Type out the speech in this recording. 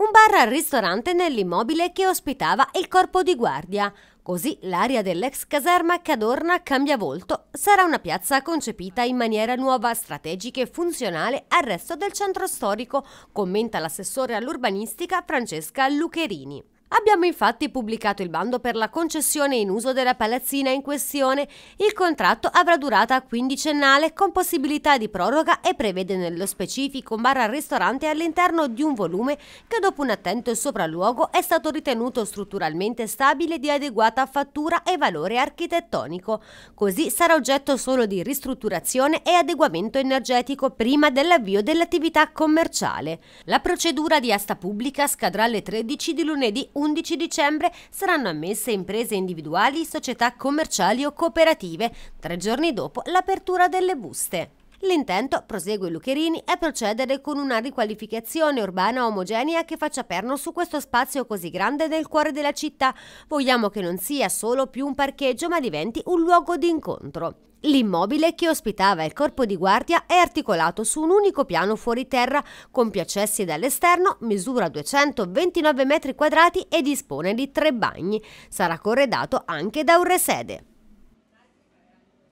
un bar al ristorante nell'immobile che ospitava il corpo di guardia. Così l'area dell'ex caserma che adorna cambia volto, sarà una piazza concepita in maniera nuova, strategica e funzionale al resto del centro storico, commenta l'assessore all'urbanistica Francesca Lucherini. Abbiamo infatti pubblicato il bando per la concessione in uso della palazzina in questione. Il contratto avrà durata quindicennale con possibilità di proroga e prevede nello specifico un bar al ristorante all'interno di un volume che dopo un attento sopralluogo è stato ritenuto strutturalmente stabile di adeguata fattura e valore architettonico. Così sarà oggetto solo di ristrutturazione e adeguamento energetico prima dell'avvio dell'attività commerciale. La procedura di asta pubblica scadrà alle 13 di lunedì 11 dicembre saranno ammesse imprese individuali, società commerciali o cooperative, tre giorni dopo l'apertura delle buste. L'intento, prosegue Lucherini, è procedere con una riqualificazione urbana omogenea che faccia perno su questo spazio così grande del cuore della città. Vogliamo che non sia solo più un parcheggio ma diventi un luogo di incontro. L'immobile che ospitava il corpo di guardia è articolato su un unico piano fuori terra, con più accessi dall'esterno, misura 229 m2 e dispone di tre bagni. Sarà corredato anche da un resede.